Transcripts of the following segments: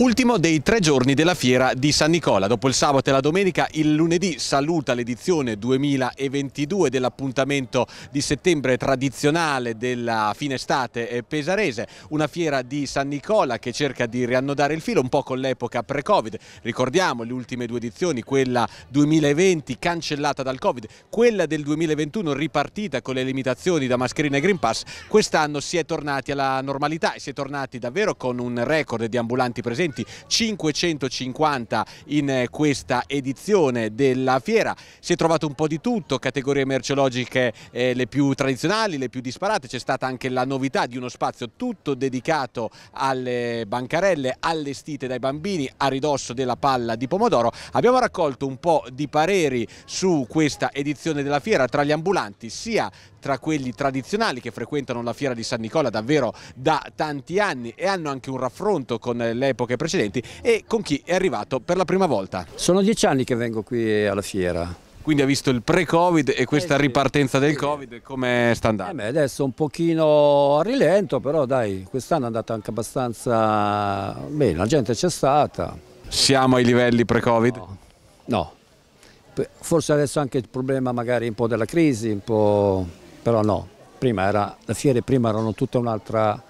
Ultimo dei tre giorni della fiera di San Nicola. Dopo il sabato e la domenica, il lunedì saluta l'edizione 2022 dell'appuntamento di settembre tradizionale della fine estate pesarese. Una fiera di San Nicola che cerca di riannodare il filo un po' con l'epoca pre-Covid. Ricordiamo le ultime due edizioni, quella 2020 cancellata dal Covid, quella del 2021 ripartita con le limitazioni da mascherina e Green Pass. Quest'anno si è tornati alla normalità e si è tornati davvero con un record di ambulanti presenti presenti 550 in eh, questa edizione della fiera. Si è trovato un po' di tutto, categorie merceologiche eh, le più tradizionali, le più disparate, c'è stata anche la novità di uno spazio tutto dedicato alle bancarelle allestite dai bambini a ridosso della palla di pomodoro. Abbiamo raccolto un po' di pareri su questa edizione della fiera tra gli ambulanti, sia tra quelli tradizionali che frequentano la fiera di San Nicola davvero da tanti anni e hanno anche un raffronto con le epoche precedenti e con chi è arrivato per la prima volta. Sono dieci anni che vengo qui alla fiera. Quindi ha visto il pre-Covid e questa eh sì, ripartenza del sì. Covid, come sta andando? Eh adesso un pochino a rilento, però dai, quest'anno è andata anche abbastanza bene, la gente c'è stata. Siamo ai livelli pre-Covid? No. no, forse adesso anche il problema magari un po' della crisi, un po'... però no, prima era, le fiere prima erano tutta un'altra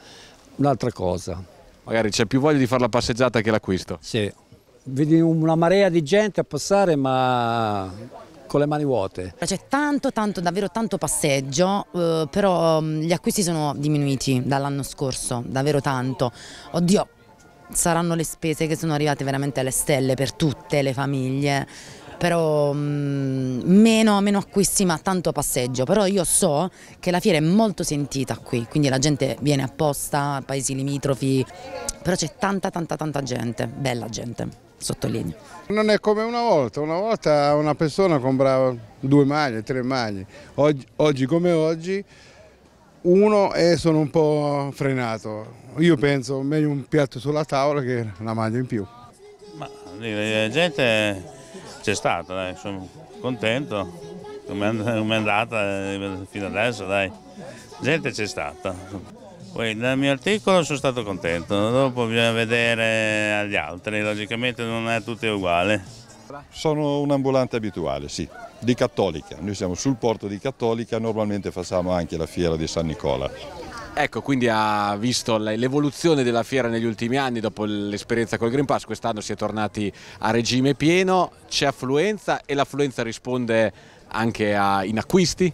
un cosa magari c'è più voglia di fare la passeggiata che l'acquisto. Sì, vedi una marea di gente a passare ma con le mani vuote. C'è tanto, tanto, davvero tanto passeggio, eh, però mm, gli acquisti sono diminuiti dall'anno scorso, davvero tanto. Oddio, saranno le spese che sono arrivate veramente alle stelle per tutte le famiglie però mh, mm, meno, meno acquisti ma tanto passeggio, però io so che la fiera è molto sentita qui, quindi la gente viene apposta, paesi limitrofi, però c'è tanta tanta tanta gente, bella gente sottolineo. Non è come una volta, una volta una persona comprava due maglie, tre maglie, oggi, oggi come oggi uno e sono un po' frenato, io penso meglio un piatto sulla tavola che una maglia in più. Ma la eh, gente c'è stata, dai. sono contento come è andata eh, fino adesso, dai. Gente c'è stata. Poi nel mio articolo sono stato contento, dopo bisogna vedere agli altri, logicamente non è tutto uguale. Sono un ambulante abituale, sì, di Cattolica. Noi siamo sul porto di Cattolica, normalmente facciamo anche la fiera di San Nicola. Ecco, quindi ha visto l'evoluzione della fiera negli ultimi anni, dopo l'esperienza col Green Pass, quest'anno si è tornati a regime pieno, c'è affluenza e l'affluenza risponde anche a, in acquisti?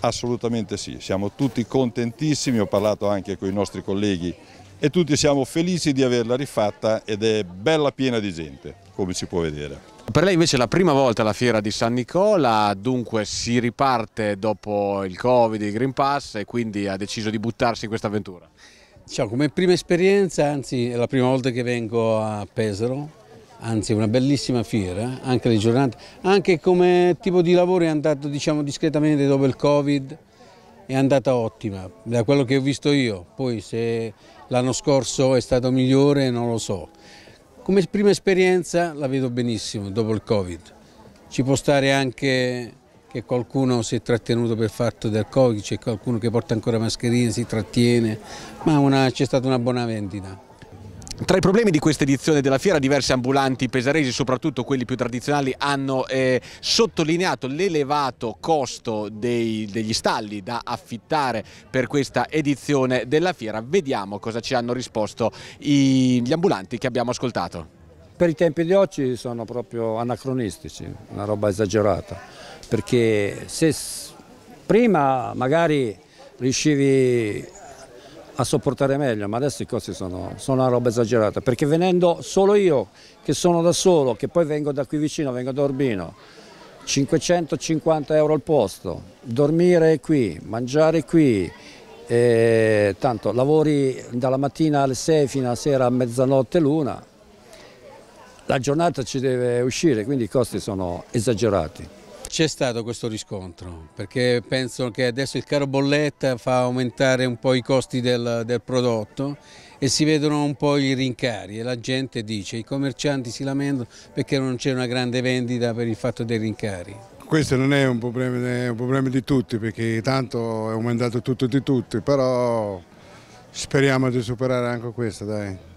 Assolutamente sì, siamo tutti contentissimi, ho parlato anche con i nostri colleghi e tutti siamo felici di averla rifatta ed è bella piena di gente, come si può vedere. Per lei invece è la prima volta alla fiera di San Nicola, dunque si riparte dopo il Covid, il Green Pass e quindi ha deciso di buttarsi in questa avventura. Ciao, come prima esperienza, anzi è la prima volta che vengo a Pesaro, anzi è una bellissima fiera, anche le giornate, anche come tipo di lavoro è andato diciamo discretamente dopo il Covid, è andata ottima, da quello che ho visto io, poi se l'anno scorso è stato migliore non lo so. Come prima esperienza la vedo benissimo dopo il Covid. Ci può stare anche che qualcuno si è trattenuto per fatto del Covid, c'è qualcuno che porta ancora mascherine, si trattiene, ma una, c'è stata una buona vendita. Tra i problemi di questa edizione della fiera diversi ambulanti pesaresi, soprattutto quelli più tradizionali, hanno eh, sottolineato l'elevato costo dei, degli stalli da affittare per questa edizione della fiera. Vediamo cosa ci hanno risposto i, gli ambulanti che abbiamo ascoltato. Per i tempi di oggi sono proprio anacronistici, una roba esagerata, perché se prima magari riuscivi a sopportare meglio, ma adesso i costi sono, sono, una roba esagerata, perché venendo solo io, che sono da solo, che poi vengo da qui vicino, vengo da Urbino, 550 euro al posto, dormire qui, mangiare qui, eh, tanto lavori dalla mattina alle 6 fino alla sera a mezzanotte l'una, la giornata ci deve uscire, quindi i costi sono esagerati. C'è stato questo riscontro perché penso che adesso il caro bolletta fa aumentare un po' i costi del, del prodotto e si vedono un po' i rincari e la gente dice, i commercianti si lamentano perché non c'è una grande vendita per il fatto dei rincari. Questo non è un problema, è un problema di tutti perché tanto è aumentato tutto di tutti, però speriamo di superare anche questo dai.